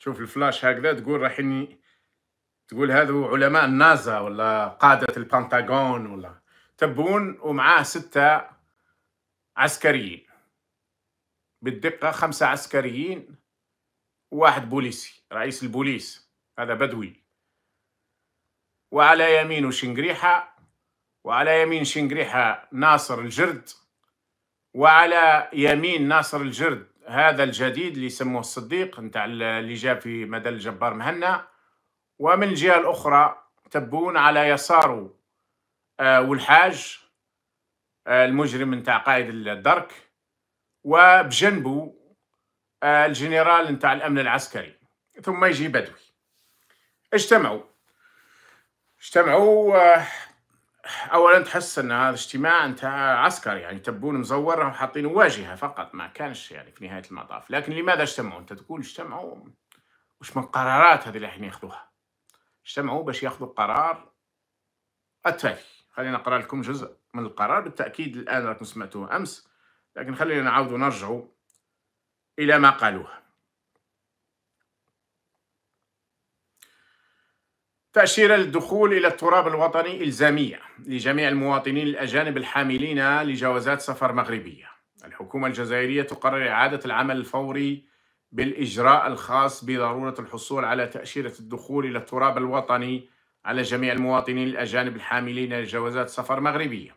تشوف الفلاش هكذا تقول رايحين تقول هذو علماء النازا ولا قادة البنتاغون ولا تبون ومعاه ستة عسكريين بالدقة خمسة عسكريين وواحد بوليسي رئيس البوليس هذا بدوي وعلى يمينه شنقريحة وعلى يمين شنقريحة ناصر الجرد وعلى يمين ناصر الجرد هذا الجديد اللي يسموه الصديق نتاع اللي جاء في مدى الجبار مهنا ومن الجهه الاخرى تبون على يساره آه، والحاج آه، المجرم نتاع قائد الدرك وبجنبه آه، الجنرال نتاع الامن العسكري ثم يجي بدوي اجتمعوا اجتمعوا اولا تحس ان هذا الاجتماع انت عسكر يعني تبون مزور وحاطين واجهه فقط ما كانش يعني في نهايه المطاف لكن لماذا اجتمعوا انت تقول اجتمعوا وش من قرارات هذه اللي راح ياخذوها اجتمعوا باش ياخذوا قرار التالي خلينا نقرا لكم جزء من القرار بالتاكيد الان راكم سمعتوه امس لكن خلينا نعاود ونرجعوا الى ما قالوه تأشيرة للدخول إلى التراب الوطني إلزامية لجميع المواطنين الأجانب الحاملين لجوازات سفر مغربية الحكومة الجزائرية تقرر إعادة العمل الفوري بالإجراء الخاص بضرورة الحصول على تأشيرة الدخول إلى التراب الوطني على جميع المواطنين الأجانب الحاملين لجوازات سفر مغربية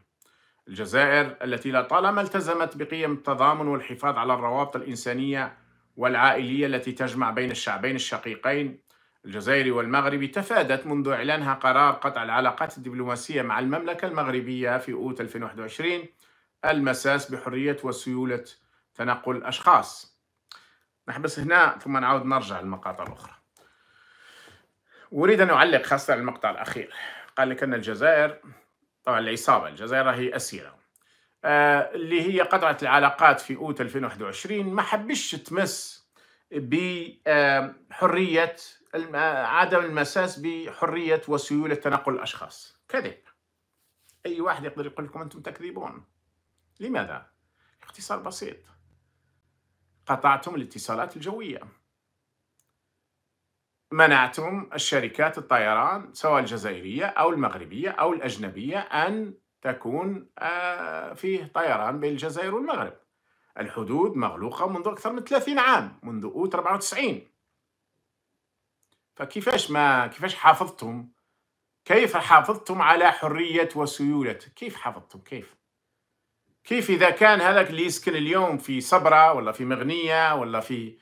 الجزائر التي لطالما التزمت بقيم التضامن والحفاظ على الروابط الإنسانية والعائلية التي تجمع بين الشعبين الشقيقين الجزائري والمغربي تفادت منذ إعلانها قرار قطع العلاقات الدبلوماسية مع المملكة المغربية في أوت 2021 المساس بحرية وسيولة تنقل الأشخاص نحبس هنا ثم نعود نرجع للمقاطع الأخرى أريد أن أعلق خاصة على المقطع الأخير قال لك أن الجزائر طبعا العصابة الجزائر هي أسيرة آه اللي هي قطعت العلاقات في أوت 2021 ما حبش تمس بحرية عدم المساس بحرية وسيولة تنقل الأشخاص كذب أي واحد يقدر يقول لكم أنتم تكذبون لماذا؟ اختصار بسيط قطعتم الاتصالات الجوية منعتم الشركات الطيران سواء الجزائرية أو المغربية أو الأجنبية أن تكون آه، فيه طيران بين الجزائر والمغرب الحدود مغلوقة منذ أكثر من 30 عام منذ أوت 94 فكيفاش ما كيفاش حافظتم كيف حافظتم على حرية وسيولة كيف حافظتم كيف كيف إذا كان هذاك اللي يسكن اليوم في صبرة ولا في مغنية ولا في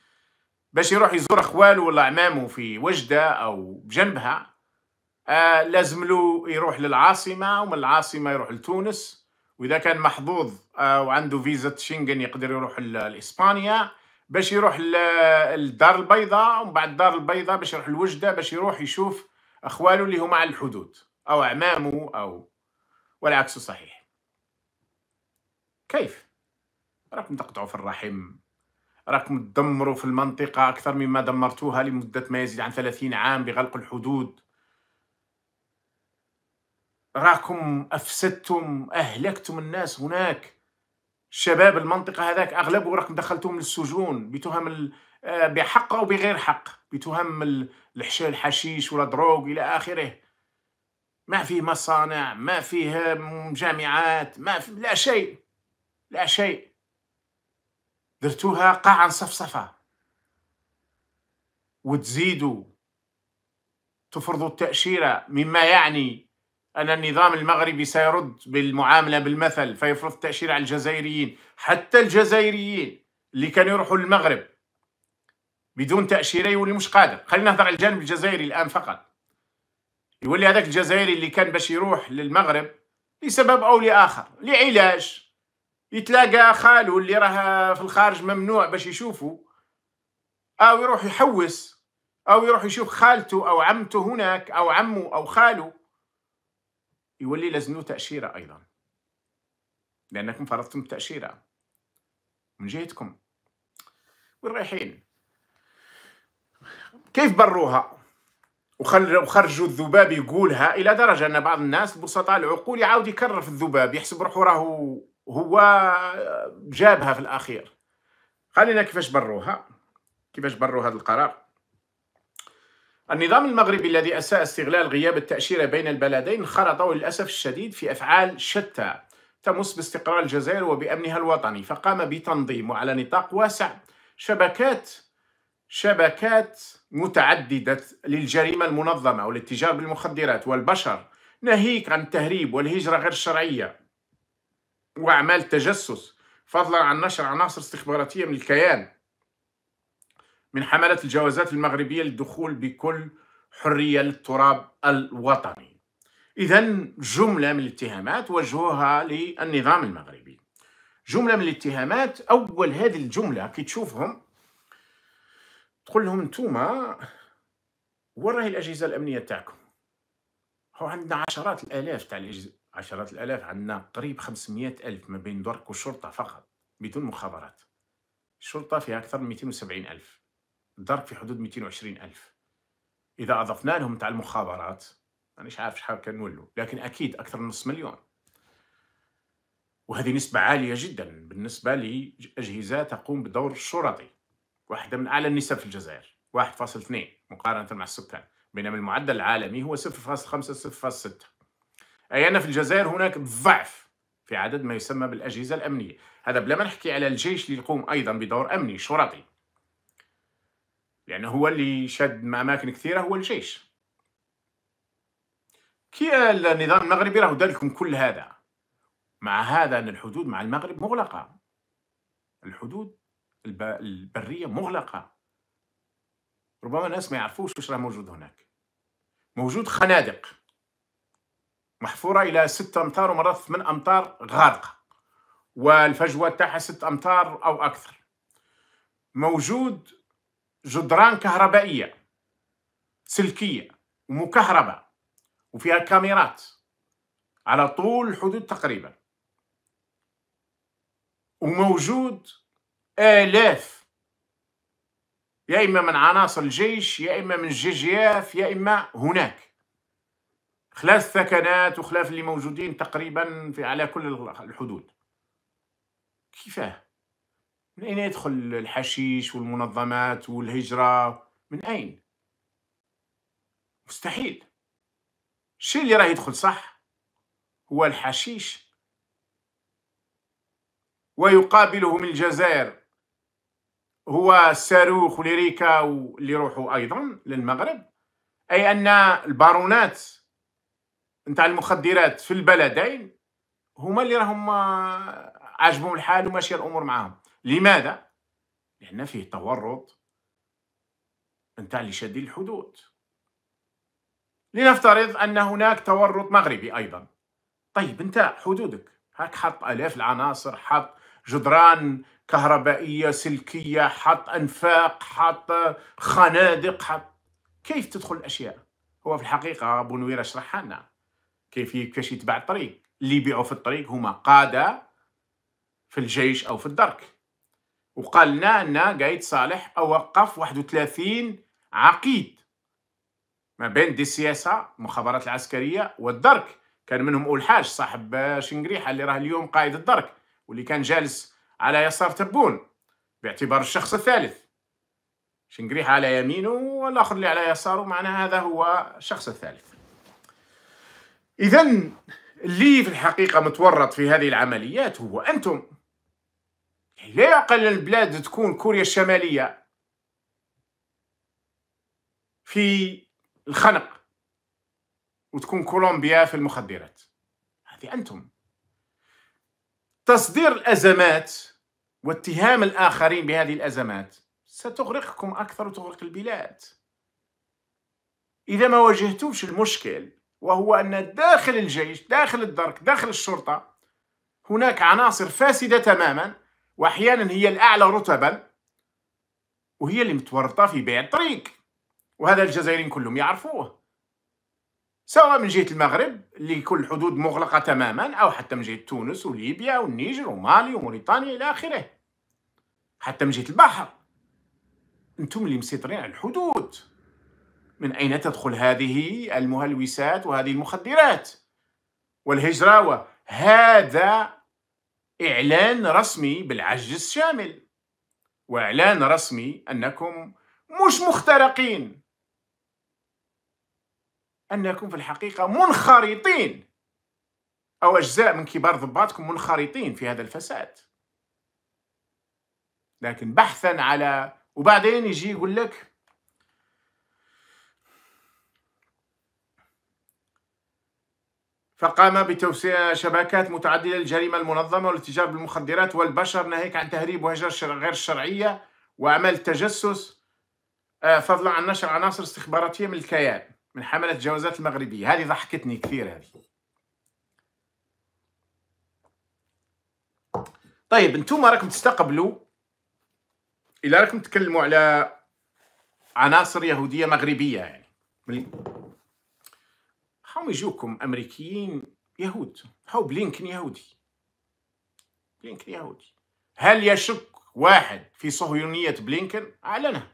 باش يروح يزور أخواله ولا أعمامه في وجدة أو جنبها آه لازم له يروح للعاصمة ومن العاصمة يروح لتونس وإذا كان محظوظ آه وعنده فيزا شنغن يقدر يروح لإسبانيا باش يروح للدار البيضاء ومن بعد الدار البيضاء باش يروح لوجده باش يروح يشوف أخواله اللي هما على الحدود او اعمامه او والعكس صحيح كيف راكم تقطعوا في الرحم راكم تدمروا في المنطقة أكثر مما دمرتوها لمدة ما يزيد عن ثلاثين عام بغلق الحدود راكم أفسدتم أهلكتم الناس هناك شباب المنطقة هذاك أغلبه راكم دخلتهم للسجون بتهم آه، بحق أو بغير حق بتهم الحشيش ولا دروغ إلى آخره ما فيه مصانع ما فيه جامعات ما في لا شيء لا شيء درتوها قاعة صفصفة وتزيدوا تفرضوا التأشيرة مما يعني أن النظام المغربي سيرد بالمعاملة بالمثل فيفرض التأشيرة على الجزائريين حتى الجزائريين اللي كانوا يروحوا للمغرب بدون تأشيرة يولي مش قادر خلينا نهضر على الجانب الجزائري الآن فقط يولي هذاك الجزائري اللي كان باش يروح للمغرب لسبب أو لآخر لعلاج يتلاقى خاله اللي راه في الخارج ممنوع باش يشوفه أو يروح يحوس أو يروح يشوف خالته أو عمته هناك أو عمه أو خاله يولي لازم تأشيرة أيضا لأنكم فرضتم التأشيرة من جهتكم والرايحين كيف بروها وخرجوا الذباب يقولها الى درجه ان بعض الناس البسطاء العقول يعاود يكرر في الذباب يحسب روحه راه هو جابها في الاخير خلينا كيفاش بروها كيفاش بروا هذا القرار النظام المغربي الذي أساء استغلال غياب التأشيرة بين البلدين خرط للأسف الشديد في أفعال شتى تمس باستقرار الجزائر وبأمنها الوطني فقام بتنظيم وعلى نطاق واسع شبكات شبكات متعددة للجريمة المنظمة والاتجار بالمخدرات والبشر ناهيك عن التهريب والهجرة غير الشرعية وأعمال التجسس فضلا عن نشر عناصر استخباراتية من الكيان من حملة الجوازات المغربية للدخول بكل حرية للتراب الوطني إذا جملة من الاتهامات وجهوها للنظام المغربي جملة من الاتهامات أول هذه الجملة كي تشوفهم تقول لهم انتوما وراه الأجهزة الأمنية تاعكم هو عندنا عشرات الآلاف تاع الأجهزة عشرات الآلاف عندنا قريب 500 ألف ما بين درك وشرطة فقط بدون مخابرات الشرطة فيها أكثر من 270 ألف ضرب في حدود 220 ألف إذا أضفنا لهم تاع المخابرات أنا مش عارف شحال كان نولوا لكن أكيد أكثر من نص مليون وهذه نسبة عالية جدا بالنسبة لأجهزة تقوم بدور شرطي واحدة من أعلى النسب في الجزائر 1.2 مقارنة مع السكان بينما المعدل العالمي هو 0.5 0.6 أي أن في الجزائر هناك ضعف في عدد ما يسمى بالأجهزة الأمنية هذا بلا ما نحكي على الجيش اللي يقوم أيضا بدور أمني شرطي لأنه هو اللي شد أماكن كثيرة هو الجيش كي النظام المغربي راه دار لكم كل هذا مع هذا أن الحدود مع المغرب مغلقة الحدود البرية مغلقة ربما الناس ما يعرفوش واش راه موجود هناك موجود خنادق محفورة إلى ست أمتار ومرات ثمان أمتار غارقة والفجوة تاعها ست أمتار أو أكثر موجود جدران كهربائية سلكية ومكهربة وفيها كاميرات على طول الحدود تقريبا وموجود آلاف يا إما من عناصر الجيش يا إما من الجي جي يا إما هناك خلاف الثكنات وخلاف اللي موجودين تقريبا في على كل الحدود كيفاه من أين يدخل الحشيش والمنظمات والهجرة من أين مستحيل الشيء اللي راه يدخل صح هو الحشيش ويقابله من الجزائر هو الصاروخ وليريكا واللي يروحوا ايضا للمغرب اي ان البارونات نتاع المخدرات في البلدين هما اللي راهم عاجبهم الحال وماشيه الامور معاهم لماذا؟ لأن فيه تورط نتاع اللي شادين الحدود لنفترض أن هناك تورط مغربي أيضا طيب أنت حدودك هاك حط آلاف العناصر حط جدران كهربائية سلكية حط أنفاق حط خنادق حط كيف تدخل الأشياء هو في الحقيقة أبو نوير شرحها لنا كيف كيفاش يتبع الطريق اللي يبيعوا في الطريق هما قادة في الجيش أو في الدرك وقالنا أن قايد صالح أوقف 31 عقيد ما بين دي السياسه المخابرات العسكرية والدرك كان منهم الحاج صاحب شنقريحة اللي راه اليوم قائد الدرك واللي كان جالس على يسار تبون باعتبار الشخص الثالث شنقريحة على يمينه والآخر اللي على يساره معناها هذا هو الشخص الثالث إذا اللي في الحقيقة متورط في هذه العمليات هو أنتم لا يعقل البلاد تكون كوريا الشمالية في الخنق وتكون كولومبيا في المخدرات هذه أنتم تصدير الأزمات واتهام الآخرين بهذه الأزمات ستغرقكم أكثر وتغرق البلاد إذا ما واجهتوش المشكل وهو أن داخل الجيش داخل الدرك داخل الشرطة هناك عناصر فاسدة تماما واحيانا هي الاعلى رتبا وهي اللي متورطه في بيع الطريق وهذا الجزائريين كلهم يعرفوه سواء من جهه المغرب اللي كل الحدود مغلقه تماما او حتى من جهه تونس وليبيا والنيجر ومالي وموريتانيا الى اخره حتى من جهه البحر انتم اللي مسيطرين على الحدود من اين تدخل هذه المهلوسات وهذه المخدرات والهجره وهذا إعلان رسمي بالعجز الشامل وإعلان رسمي أنكم مش مخترقين أنكم في الحقيقة منخرطين أو أجزاء من كبار ضباطكم منخرطين في هذا الفساد لكن بحثا على وبعدين يجي يقول لك فقام بتوسيع شبكات متعددة للجريمة المنظمة والتجارة بالمخدرات والبشر ناهيك عن تهريب وهجرة غير الشرعية وعمل التجسس آه، فضلا عن نشر عناصر استخباراتية من الكيان من حملة الجوازات المغربية هذه ضحكتني كثير هذه طيب انتم راكم تستقبلوا الى راكم تكلموا على عناصر يهودية مغربية يعني هم يجوكم امريكيين يهود هو بلينكن يهودي بلينكن يهودي هل يشك واحد في صهيونية بلينكن أعلنها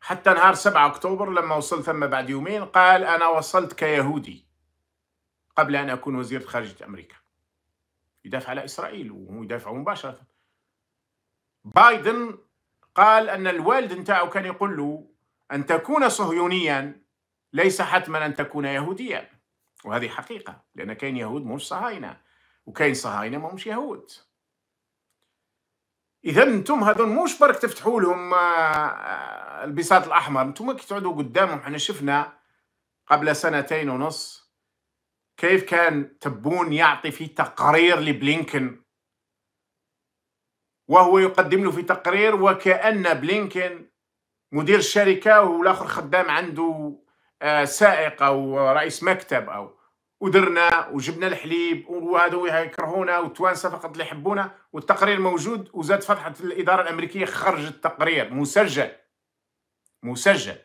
حتى نهار 7 أكتوبر لما وصل ثم بعد يومين قال أنا وصلت كيهودي قبل أن أكون وزير خارجية أمريكا يدافع على إسرائيل وهو يدافع مباشرة بايدن قال أن الوالد نتاعو كان يقول له أن تكون صهيونيا ليس حتما أن تكون يهوديا وهذه حقيقة لأن كاين يهود مش صهاينة وكاين صهاينة ما مش يهود إذا أنتم هذون مش برك تفتحوا لهم آه، آه، البساط الأحمر أنتم كي تقعدوا قدامهم احنا شفنا قبل سنتين ونص كيف كان تبون يعطي في تقرير لبلينكن وهو يقدم له في تقرير وكأن بلينكن مدير الشركة والآخر خدام عنده آه، سائق او رئيس مكتب او ودرنا وجبنا الحليب وهذو يكرهونا والتوانسه فقط اللي يحبونا والتقرير موجود وزاد فتحت الاداره الامريكيه خرج التقرير مسجل مسجل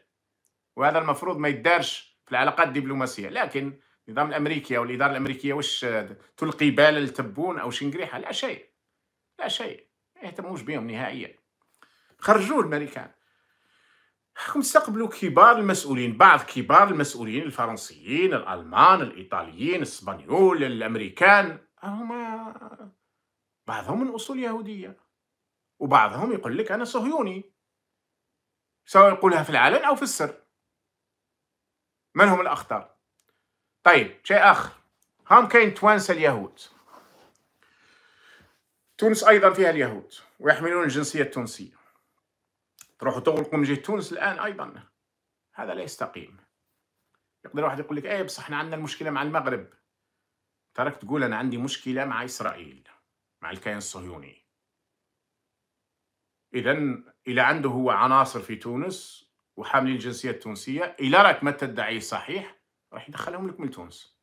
وهذا المفروض ما يدارش في العلاقات الدبلوماسيه لكن النظام الامريكي او الاداره الامريكيه واش تلقي بال التبون او شنقريحه لا شيء لا شيء ما يهتموش بهم نهائيا خرجوا الامريكان حقهم استقبلوا كبار المسؤولين بعض كبار المسؤولين الفرنسيين الالمان الايطاليين الاسبانيول الامريكان هما بعضهم من اصول يهوديه وبعضهم يقول لك انا صهيوني سواء يقولها في العلن او في السر من هم الاخطر طيب شيء اخر هم كاين توانسه اليهود تونس ايضا فيها اليهود ويحملون الجنسيه التونسيه تروحوا تغلقوا جهه تونس الان ايضا هذا لا يستقيم يقدر واحد يقول لك ايه بصح احنا عندنا المشكله مع المغرب تراك تقول انا عندي مشكله مع اسرائيل مع الكيان الصهيوني اذا الى عنده هو عناصر في تونس وحامل الجنسيه التونسيه الى راك ما تدعيه صحيح راح يدخلهم لكم من تونس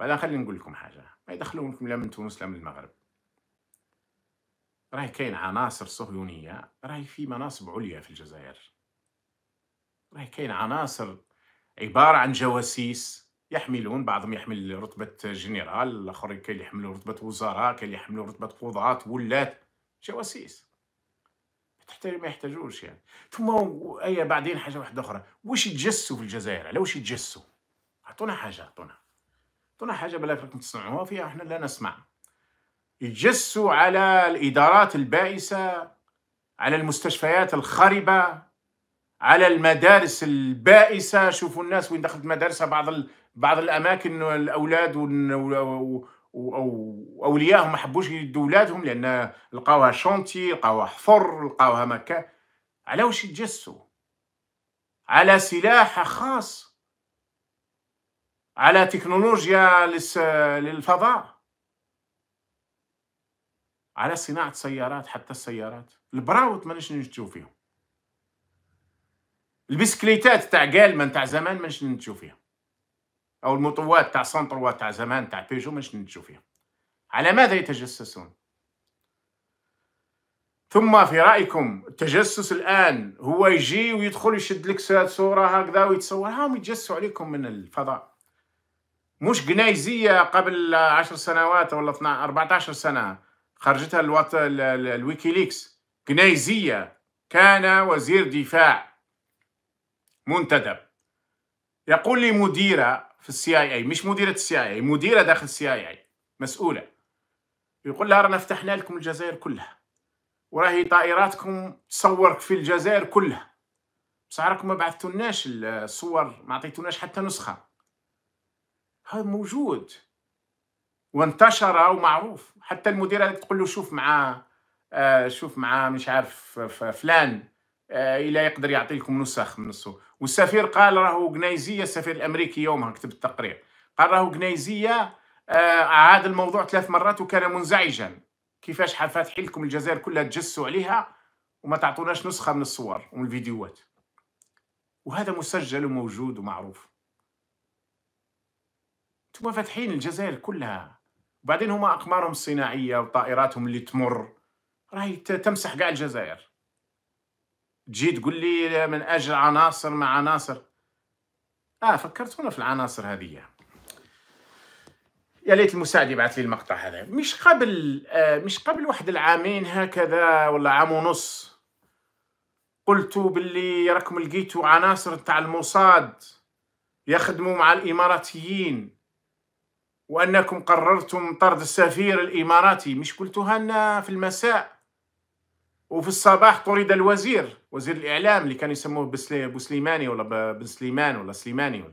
بعدين خليني نقول لكم حاجه ما يدخلوهم لكم لا من تونس لا من المغرب راهي كاين عناصر صهيونية راهي في مناصب عليا في الجزائر راهي كاين عناصر عبارة عن جواسيس يحملون بعضهم يحمل رتبة جنرال الآخر كاين يحملوا رتبة وزراء كاين يحملوا رتبة قضاة ولات جواسيس تحتاج ما يحتاجوش يعني ثم اي بعدين حاجه واحده اخرى واش يتجسوا في الجزائر على واش يتجسوا اعطونا حاجه اعطونا اعطونا حاجه بلاك راكم تصنعوها فيها احنا لا نسمع يجسوا على الادارات البائسه على المستشفيات الخربه على المدارس البائسه شوفوا الناس وين دخلت مدارسها بعض ال... بعض الاماكن الاولاد واولياءهم ما حبوش يدوا ولادهم لان لقاوها شونتي لقاوها حفر لقاوها مكان على واش يتجسوا على سلاح خاص على تكنولوجيا للفضاء على صناعة سيارات حتى السيارات البراوت ما نشوف فيهم البسكليتات تاع قالمان تاع زمان ما نشوف فيهم او المطوات تاع سنتروا تاع زمان تاع بيجو ما نشوف فيهم على ماذا يتجسسون ثم في رايكم التجسس الان هو يجي ويدخل يشد لك صوره هكذا ويتصورها ويتجسسوا عليكم من الفضاء مش جنايزية قبل عشر سنوات ولا 14 سنه خرجتها الوط... الويكيليكس كنيزية كان وزير دفاع منتدب يقول لي مديرة في السي اي اي مش مديرة السي اي اي مديرة داخل السي اي اي مسؤولة يقول لها رانا فتحنا لكم الجزائر كلها وراهي طائراتكم تصور في الجزائر كلها بصح راكم ما بعثتولناش الصور ما عطيتوناش حتى نسخة هذا موجود وانتشر ومعروف حتى المديره تقول له شوف مع آه، شوف مع مش عارف فلان آه، الى يقدر يعطي لكم نسخ من الصور والسفير قال راهو جنيزية السفير الامريكي يومها كتب التقرير قال راهو قنايزيه آه، عاد الموضوع ثلاث مرات وكان منزعجا كيفاش فاتحين لكم الجزائر كلها تجسوا عليها وما تعطوناش نسخه من الصور ومن الفيديوهات وهذا مسجل وموجود ومعروف انتم فاتحين الجزائر كلها وبعدين هما اقمارهم الصناعيه وطائراتهم اللي تمر راهي تمسح كاع الجزائر تجي تقول لي من اجل عناصر مع عناصر اه فكرتونا في العناصر هذه يا ليت المساعد يبعث لي المقطع هذا مش قبل آه مش قبل واحد العامين هكذا ولا عام ونص قلت باللي راكم لقيتوا عناصر تاع الموساد يخدموا مع الاماراتيين وأنكم قررتم طرد السفير الإماراتي مش قلتوها لنا في المساء وفي الصباح طرد الوزير وزير الإعلام اللي كانوا يسموه بسليماني ولا بن سليمان ولا سليماني ولا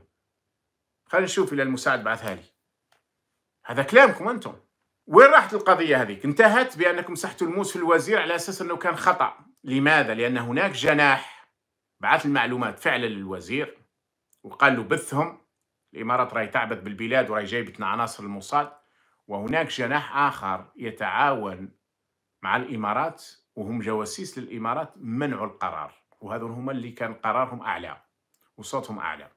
خلينا نشوف إلى المساعد بعثها لي هذا كلامكم أنتم وين راحت القضية هذيك؟ انتهت بأنكم مسحتوا الموس في الوزير على أساس أنه كان خطأ لماذا؟ لأن هناك جناح بعث المعلومات فعلا للوزير وقال له بثهم الإمارات راهي تعبت بالبلاد وراهي جايبتنا عناصر الموساد وهناك جناح آخر يتعاون مع الإمارات وهم جواسيس للإمارات منعوا القرار وهذول هما اللي كان قرارهم أعلى وصوتهم أعلى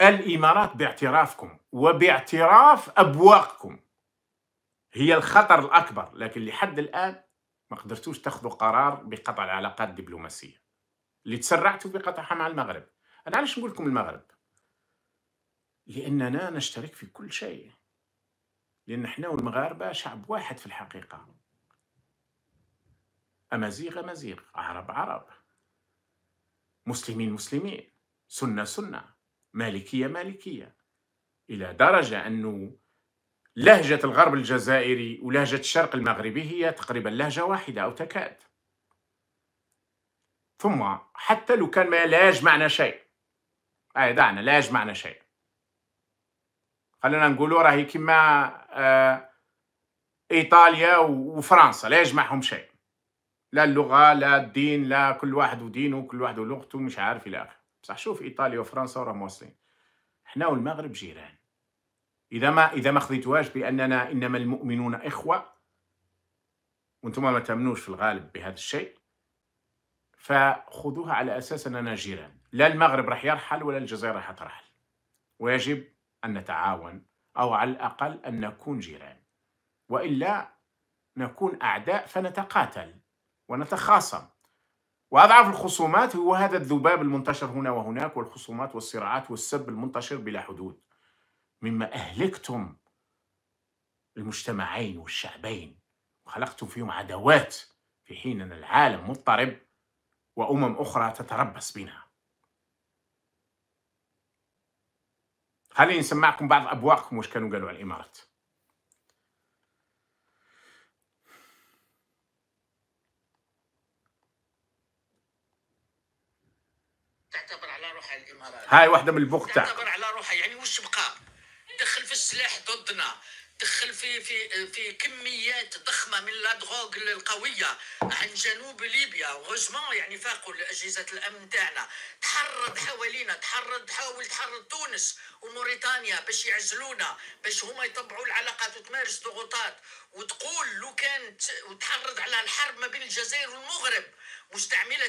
الإمارات باعترافكم وباعتراف أبواقكم هي الخطر الأكبر لكن لحد الآن ما قدرتوش تاخذوا قرار بقطع العلاقات الدبلوماسية اللي تسرعتوا بقطعها مع المغرب أنا علاش نقول لكم المغرب لأننا نشترك في كل شيء لأن احنا والمغاربة شعب واحد في الحقيقة أمازيغ أمازيغ عرب عرب مسلمين مسلمين سنة سنة مالكية مالكية إلى درجة أنه لهجة الغرب الجزائري ولهجة الشرق المغربي هي تقريبا لهجة واحدة أو تكاد ثم حتى لو كان ما لا يجمعنا شيء اي آه، دعنا لا يجمعنا شيء خلينا نقولوا راهي كما آه إيطاليا وفرنسا لا يجمعهم شيء لا اللغة لا الدين لا كل واحد ودينه كل واحد ولغته مش عارف إلى آخره بصح شوف إيطاليا وفرنسا وراهم واصلين حنا والمغرب جيران إذا ما إذا ما خذيتوهاش بأننا إنما المؤمنون إخوة وانتم ما تمنوش في الغالب بهذا الشيء فخذوها على أساس أننا جيران لا المغرب راح يرحل ولا الجزائر راح ترحل ويجب أن نتعاون أو على الأقل أن نكون جيران وإلا نكون أعداء فنتقاتل ونتخاصم وأضعف الخصومات هو هذا الذباب المنتشر هنا وهناك والخصومات والصراعات والسب المنتشر بلا حدود مما أهلكتم المجتمعين والشعبين وخلقتم فيهم عداوات في حين أن العالم مضطرب وأمم أخرى تتربص بنا خليني نسمعكم بعض ابواقكم واش كانوا قالوا على الإمارات تعتبر على روحها الإمارات هاي واحدة من البوق تعتبر على روحها يعني واش بقى دخل في السلاح ضدنا تدخل في في في كميات ضخمه من لا القويه عن جنوب ليبيا وغوزمون يعني فاقوا اجهزه الامن تاعنا تحرض حوالينا تحرض تحاول تحرض تونس وموريتانيا باش يعزلونا باش هما يطبعوا العلاقات وتمارس ضغوطات وتقول لو كانت وتحرض على الحرب ما بين الجزائر والمغرب مستعملة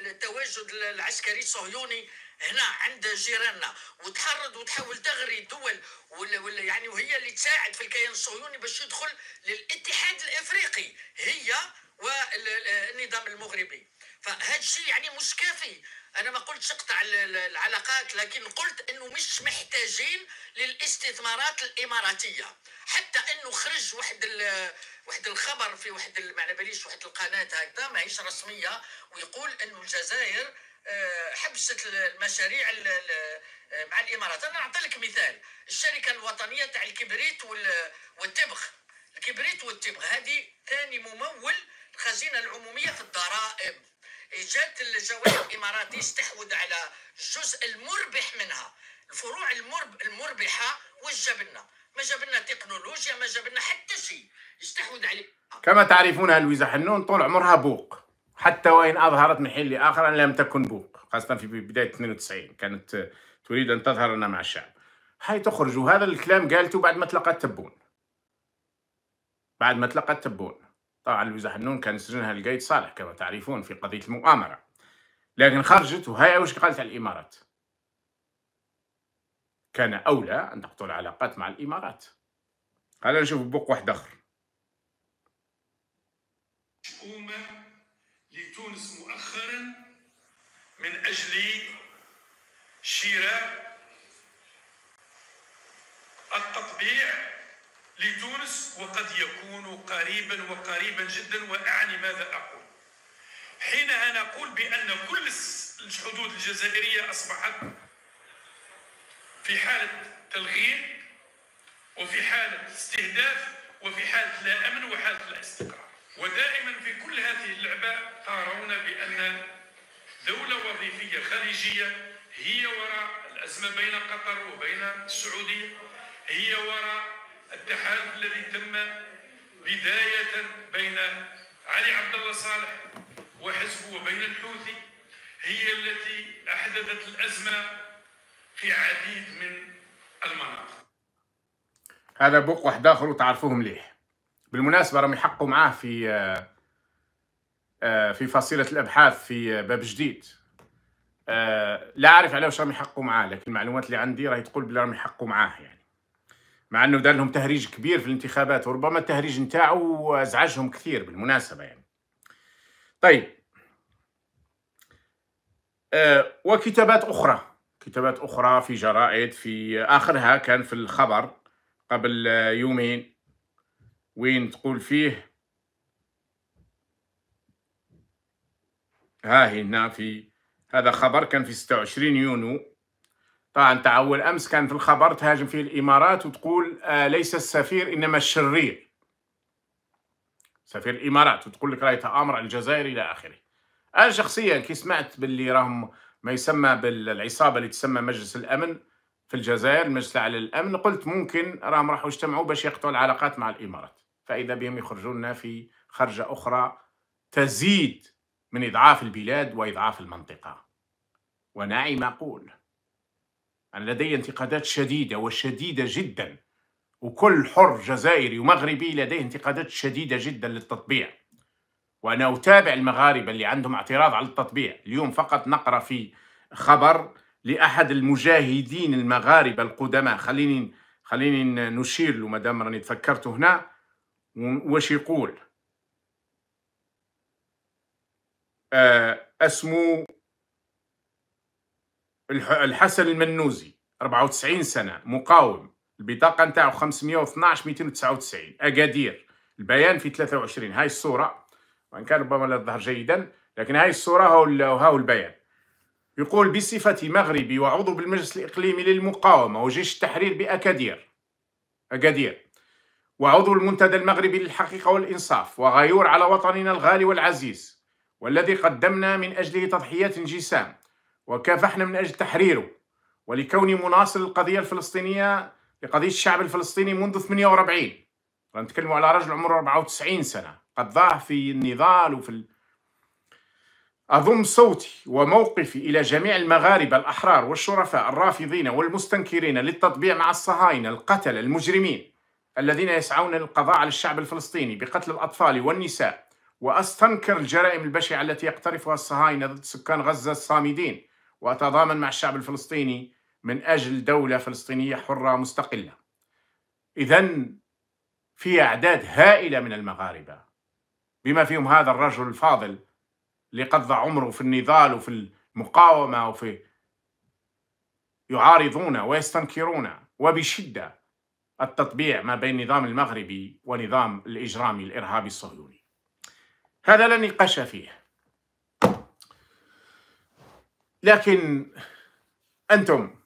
للتواجد العسكري الصهيوني هنا عند جيراننا وتحرض وتحاول تغري الدول ولا ولا يعني وهي اللي تساعد في الكيان الصهيوني باش يدخل للاتحاد الافريقي هي والنظام المغربي فهذا الشيء يعني مش كافي انا ما قلتش اقطع العلاقات لكن قلت انه مش محتاجين للاستثمارات الاماراتيه حتى انه خرج واحد واحد الخبر في واحد ما على باليش واحد القناه هكذا ماهيش رسميه ويقول انه الجزائر آه، حبست المشاريع آه، مع الامارات انا نعطي لك مثال الشركه الوطنيه تاع الكبريت والتبغ الكبريت والتبغ هذه ثاني ممول الخزينه العموميه في الضرائب جات الجوائز الاماراتيه استحوذ على الجزء المربح منها الفروع المرب المربحه واش جاب لنا؟ ما جاب لنا تكنولوجيا ما جاب لنا حتى شيء استحوذ عليه كما تعرفون لويزا حنون طول عمرها بوق حتى وإن أظهرت من حين لآخر أن لم تكن بوق خاصة في بداية 92 كانت تريد أن تظهر لنا مع الشعب هاي تخرج وهذا الكلام قالته بعد ما تلقى تبون بعد ما تلقى تبون طبعا لويزا حنون كان سجنها القيد صالح كما تعرفون في قضية المؤامرة لكن خرجت وهي واش قالت على الإمارات كان أولى أن تقطع العلاقات مع الإمارات خلينا نشوف بوق واحد آخر حكومه لتونس مؤخرا من أجل شراء التطبيع لتونس وقد يكون قريبا وقريبا جدا واعني ماذا اقول حينها نقول بان كل الحدود الجزائريه اصبحت في حاله تلغير وفي حاله استهداف وفي حاله لا امن وحاله لا استقرار ودائما في كل هذه اللعبه ترون بان دوله وظيفيه خليجيه هي وراء الازمه بين قطر وبين السعوديه هي وراء التحالف الذي تم بداية بين علي عبد الله صالح وحزبه وبين الحوثي هي التي أحدثت الأزمة في عديد من المناطق هذا بوق واحد آخر وتعرفوه مليح بالمناسبة راهم يحقوا معاه في آه، في فصيلة الأبحاث في باب جديد آه، لا أعرف على وش راهم يحقوا معاه لكن المعلومات اللي عندي راهي تقول بلا راهم يحقوا معاه يعني مع انه دار لهم تهريج كبير في الانتخابات وربما التهريج نتاعو ازعجهم كثير بالمناسبه يعني طيب آه، وكتابات اخرى كتابات اخرى في جرائد في اخرها كان في الخبر قبل يومين وين تقول فيه ها هنا في هذا خبر كان في 26 يونيو طبعا تعول امس كان في الخبر تهاجم فيه الامارات وتقول آه، ليس السفير انما الشرير سفير الامارات وتقول لك راهي تامر على الجزائر الى اخره انا شخصيا كي سمعت باللي راهم ما يسمى بالعصابه اللي تسمى مجلس الامن في الجزائر المجلس الاعلى للامن قلت ممكن راهم راحوا اجتمعوا باش يقطعوا العلاقات مع الامارات فاذا بهم يخرجوا لنا في خرجه اخرى تزيد من اضعاف البلاد واضعاف المنطقه ونعم اقول أنا لدي انتقادات شديدة وشديدة جدا وكل حر جزائري ومغربي لديه انتقادات شديدة جدا للتطبيع وأنا أتابع المغاربة اللي عندهم اعتراض على التطبيع اليوم فقط نقرأ في خبر لأحد المجاهدين المغاربة القدماء خليني خليني نشير له مادام راني تفكرته هنا واش يقول آه اسمه الحسن المنوزي 94 سنه مقاوم البطاقه نتاعو 512 299 اكادير البيان في 23 هاي الصوره وان كان ربما لا تظهر جيدا لكن هاي الصوره هاو البيان يقول بصفتي مغربي وعضو بالمجلس الاقليمي للمقاومه وجيش التحرير باكادير اكادير وعضو المنتدى المغربي للحقيقه والانصاف وغيور على وطننا الغالي والعزيز والذي قدمنا من اجله تضحيات جسام وكافحنا من أجل تحريره ولكوني مناصر للقضية الفلسطينية لقضية الشعب الفلسطيني منذ 48 نتكلم على رجل عمره 94 سنة قد ضاه في النضال وفي ال... أضم صوتي وموقفي إلى جميع المغاربة الأحرار والشرفاء الرافضين والمستنكرين للتطبيع مع الصهاينة القتلة المجرمين الذين يسعون للقضاء على الشعب الفلسطيني بقتل الأطفال والنساء وأستنكر الجرائم البشعة التي يقترفها الصهاينة ضد سكان غزة الصامدين وأتضامن مع الشعب الفلسطيني من أجل دولة فلسطينية حرة مستقلة إذا في أعداد هائلة من المغاربة بما فيهم هذا الرجل الفاضل اللي قضى عمره في النضال وفي المقاومة وفي يعارضون ويستنكرون وبشدة التطبيع ما بين النظام المغربي ونظام الإجرامي الإرهابي الصهيوني هذا لا نقاش فيه لكن أنتم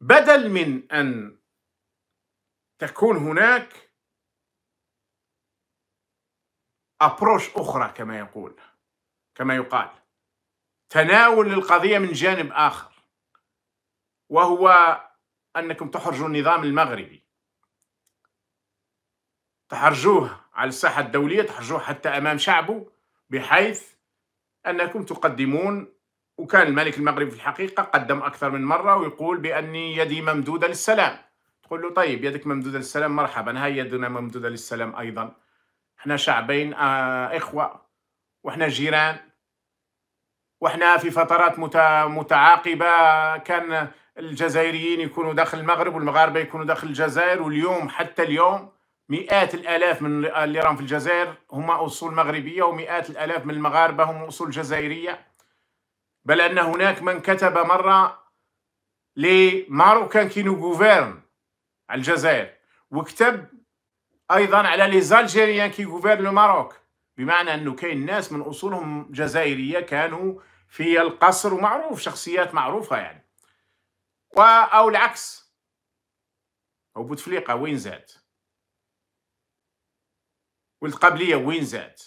بدل من أن تكون هناك أبروش أخرى كما يقول كما يقال تناول القضيه من جانب آخر وهو أنكم تحرجوا النظام المغربي تحرجوه على الساحة الدولية تحرجوه حتى أمام شعبه بحيث أنكم تقدمون وكان الملك المغرب في الحقيقة قدم أكثر من مرة ويقول بأني يدي ممدودة للسلام تقول له طيب يدك ممدودة للسلام مرحبا هاي يدنا ممدودة للسلام أيضا احنا شعبين آه إخوة واحنا جيران واحنا في فترات متعاقبة كان الجزائريين يكونوا داخل المغرب والمغاربة يكونوا داخل الجزائر واليوم حتى اليوم مئات الآلاف من اللي راهم في الجزائر هما أصول مغربية ومئات الآلاف من المغاربة هم أصول جزائرية بل أن هناك من كتب مرة لماروكان كينو غوفيرن على الجزائر وكتب أيضا على لي زالجيريان كي جوفيرن الماروك بمعنى أنه كاين ناس من أصولهم جزائرية كانوا في القصر ومعروف شخصيات معروفة يعني و أو العكس أو بوتفليقة وين زاد والقبليه وين زاد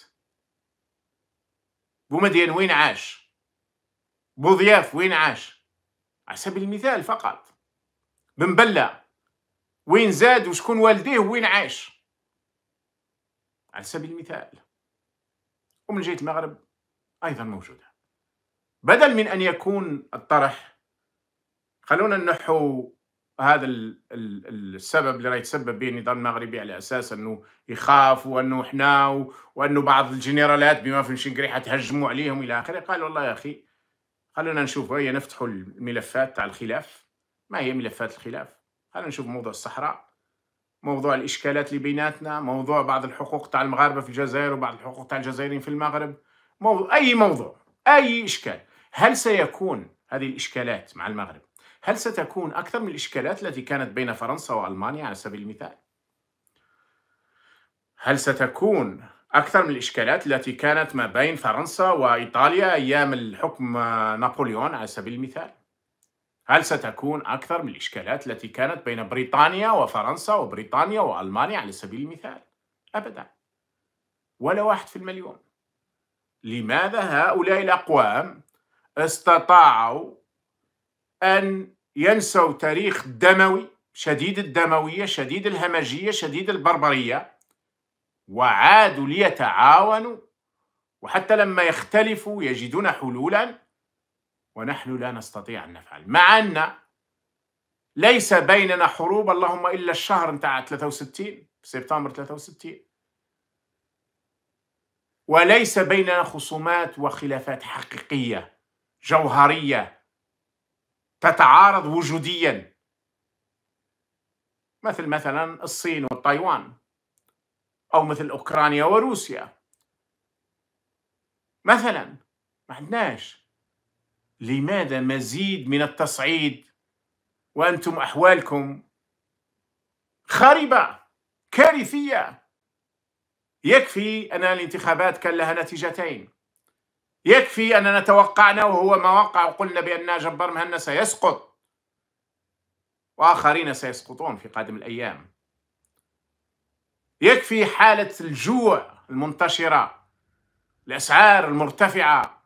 بومدين وين عاش بوضياف وين عاش على سبيل المثال فقط بن بلة وين زاد وشكون والديه وين عاش على سبيل المثال ومن جهة المغرب أيضا موجودة بدل من أن يكون الطرح خلونا نحو هذا السبب اللي راه يتسبب به النظام المغربي على اساس انه يخاف وانه احنا وانه بعض الجنرالات بما في شنقريحة حتهجموا عليهم الى اخره قال والله يا اخي خلونا نشوف هي نفتحوا الملفات تاع الخلاف ما هي ملفات الخلاف خلونا نشوف موضوع الصحراء موضوع الاشكالات اللي بيناتنا موضوع بعض الحقوق تاع المغاربه في الجزائر وبعض الحقوق تاع الجزائريين في المغرب موضوع اي موضوع اي اشكال هل سيكون هذه الاشكالات مع المغرب هل ستكون أكثر من الإشكالات التي كانت بين فرنسا وألمانيا على سبيل المثال؟ هل ستكون أكثر من الإشكالات التي كانت ما بين فرنسا وإيطاليا أيام الحكم نابليون على سبيل المثال؟ هل ستكون أكثر من الإشكالات التي كانت بين بريطانيا وفرنسا وبريطانيا وألمانيا على سبيل المثال؟ أبدا ولا واحد في المليون لماذا هؤلاء الأقوام استطاعوا أن ينسوا تاريخ دموي شديد الدموية شديد الهمجية شديد البربرية وعادوا ليتعاونوا وحتى لما يختلفوا يجدون حلولا ونحن لا نستطيع أن نفعل مع أن ليس بيننا حروب اللهم إلا الشهر نتاع 63 سبتمبر 63 وليس بيننا خصومات وخلافات حقيقية جوهرية تتعارض وجوديا مثل مثلا الصين وتايوان او مثل اوكرانيا وروسيا مثلا ما عندناش لماذا مزيد من التصعيد وانتم احوالكم خاربه كارثيه يكفي ان الانتخابات كان لها نتيجتين يكفي أننا توقعنا وهو ما وقع وقلنا بأن جبار مهنا سيسقط وآخرين سيسقطون في قادم الأيام يكفي حالة الجوع المنتشرة الأسعار المرتفعة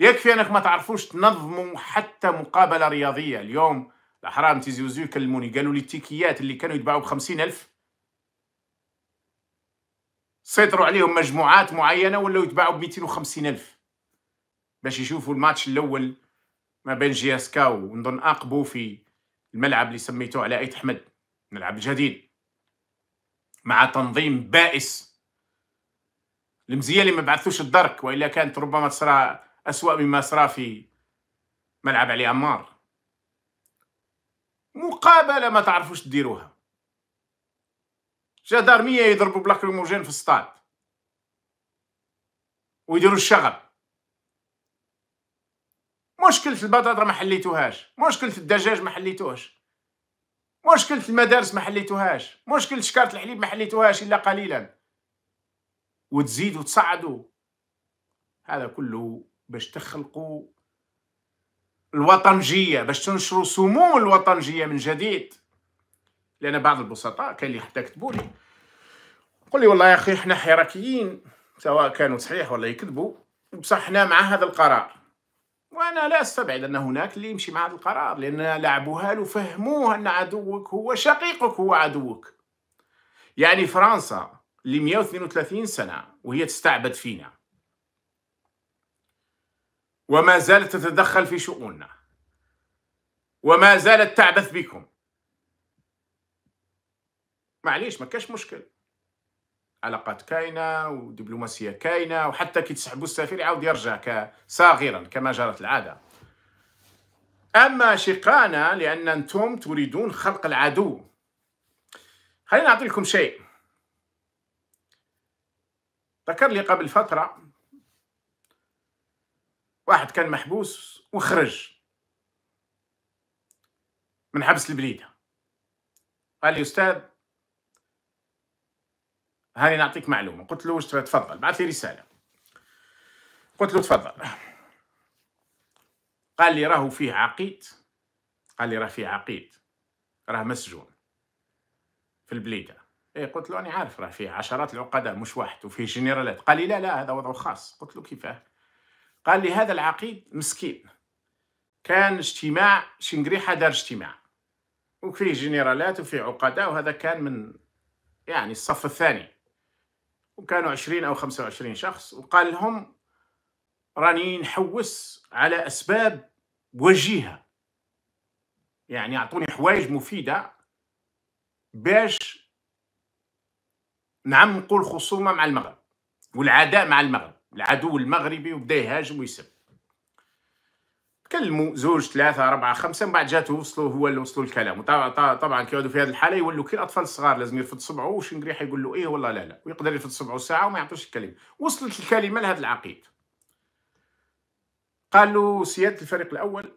يكفي أنك ما تعرفوش تنظموا حتى مقابلة رياضية اليوم الأحرام تيزيوزيو كلموني قالوا لي التيكيات اللي كانوا يتباعوا بخمسين ألف سيطروا عليهم مجموعات معينه ولاو يتباعوا ب 250 الف باش يشوفوا الماتش الاول ما بين جي اس كا ونظن اقبو في الملعب اللي سميته على ايت حمد الملعب الجديد مع تنظيم بائس المزيالي ما بعثوش الدرك والا كانت ربما تصرى اسوا مما صرا في ملعب علي عمار مقابله ما تعرفوش تديروها جدارميه يضربوا بلاكريموجين في الستاد ويديروا الشغب مشكلة البطاطا ما حليتوهاش مشكلة الدجاج ما حليتوهاش مشكلة المدارس ما حليتوهاش مشكلة شكارة الحليب ما حليتوهاش إلا قليلا وتزيدوا وتصعدوا هذا كله باش تخلقوا الوطنجية باش تنشروا سموم الوطنجية من جديد لان بعض البسطاء كان اللي حتى كتبوا لي قول لي والله يا اخي حنا حراكيين سواء كانوا صحيح ولا يكذبوا بصح حنا مع هذا القرار وانا لا استبعد ان هناك اللي يمشي مع هذا القرار لان لعبوها له فهموه ان عدوك هو شقيقك هو عدوك يعني فرنسا اللي 132 سنه وهي تستعبد فينا وما زالت تتدخل في شؤوننا وما زالت تعبث بكم معليش ما كاش مشكل علاقات كاينه ودبلوماسيه كاينه وحتى كي تسحبوا السفير يعاود يرجع كصاغرا كما جرت العاده اما شقانا لان انتم تريدون خلق العدو خليني نعطي لكم شيء ذكر لي قبل فتره واحد كان محبوس وخرج من حبس البليده قال لي استاذ هاني نعطيك معلومه قلت له تفضل بعث لي رساله قلت له تفضل قال لي راهو فيه عقيد قال لي راه فيه عقيد راه مسجون في البليده ايه قلت له انا عارف راه فيه عشرات العقداء مش واحد وفيه جنرالات قال لي لا لا هذا وضع خاص قلت له كيفاه قال لي هذا العقيد مسكين كان اجتماع شنقريحه دار اجتماع وفيه جنرالات وفيه عقداء وهذا كان من يعني الصف الثاني وكانوا 20 أو 25 شخص وقال لهم راني نحوس على أسباب وجيهة يعني أعطوني حوايج مفيدة باش نعمقوا الخصومة مع المغرب والعداء مع المغرب العدو المغربي وبدا يهاجم ويسب كلموا زوج ثلاثه اربعه خمسه من بعد جاتو وصلوا هو اللي وصلوا الكلام وطبعا طبعا كي في هذه الحاله يولوا كي الاطفال الصغار لازم يرفض صبعه وشنقريح يقول له ايه والله لا لا ويقدر يرفض صبعه ساعه وما يعطوش الكلمه وصلت الكلمه لهذا العقيد قال له سياده الفريق الاول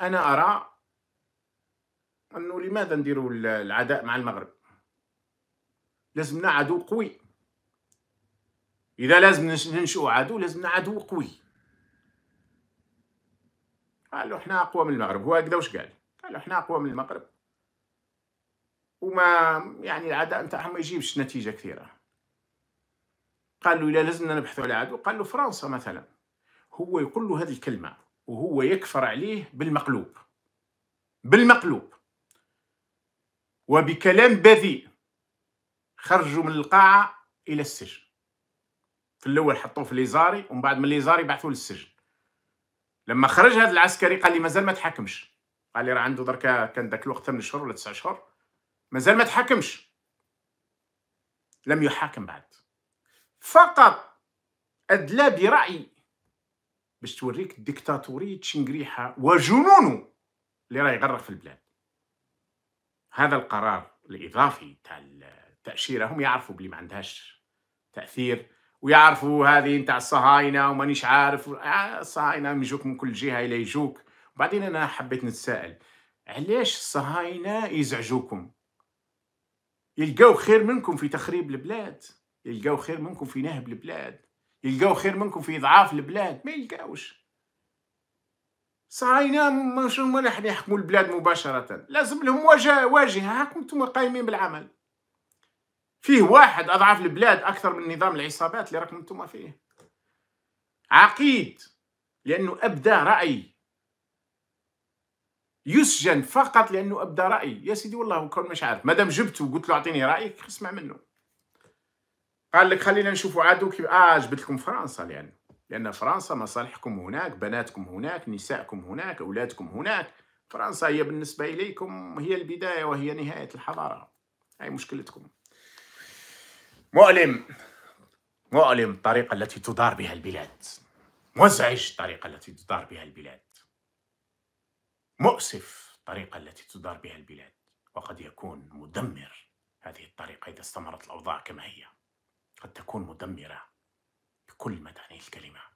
انا ارى انه لماذا نديروا العداء مع المغرب لازمنا عدو قوي اذا لازم ننشئ عدو لازمنا عدو قوي قال له احنا اقوى من المغرب هو هكذا واش قال قال له احنا اقوى من المغرب وما يعني العداء نتاعهم ما يجيبش نتيجه كثيره قال له الا لازمنا نبحثوا على عدو قال له فرنسا مثلا هو يقول له هذه الكلمه وهو يكفر عليه بالمقلوب بالمقلوب وبكلام بذيء خرجوا من القاعه الى السجن في الاول حطوه في ليزاري ومن بعد من ليزاري بعثوه للسجن لما خرج هذا العسكري قال لي مازال ما تحاكمش قال لي راه عنده دركا كان ذاك الوقت 8 شهور ولا 9 شهور مازال ما تحاكمش لم يحاكم بعد فقط أدلى برأي باش توريك ديكتاتورية شنقريحة وجنونه اللي راه يغرق في البلاد هذا القرار الإضافي تاع التاشيره هم يعرفوا بلي ما عندهاش تأثير ويعرفوا هذه نتاع الصهاينه ومانيش عارف آه، الصهاينه يجوك من كل جهه الى يجوك وبعدين انا حبيت نتساءل علاش الصهاينه يزعجوكم يلقاو خير منكم في تخريب البلاد يلقاو خير منكم في نهب البلاد يلقاو خير منكم في اضعاف البلاد ما يلقاوش صهاينه مش هما اللي يحكموا البلاد مباشره لازم لهم واجهه واجهه هاكم انتم قايمين بالعمل فيه واحد اضعاف البلاد اكثر من نظام العصابات اللي راكم انتم فيه عقيد لانه ابدى راي يسجن فقط لانه ابدى راي يا سيدي والله كون مش عارف مادام جبته وقلت له اعطيني رايك اسمع منه قال لك خلينا نشوفوا عدو كيف اه جبت لكم فرنسا لان لان فرنسا مصالحكم هناك بناتكم هناك نسائكم هناك اولادكم هناك فرنسا هي بالنسبه اليكم هي البدايه وهي نهايه الحضاره هاي مشكلتكم مؤلم مؤلم الطريقة التي تدار بها البلاد مزعج الطريقة التي تدار بها البلاد مؤسف الطريقة التي تدار بها البلاد وقد يكون مدمر هذه الطريقة إذا استمرت الأوضاع كما هي قد تكون مدمرة بكل ما تعنيه الكلمة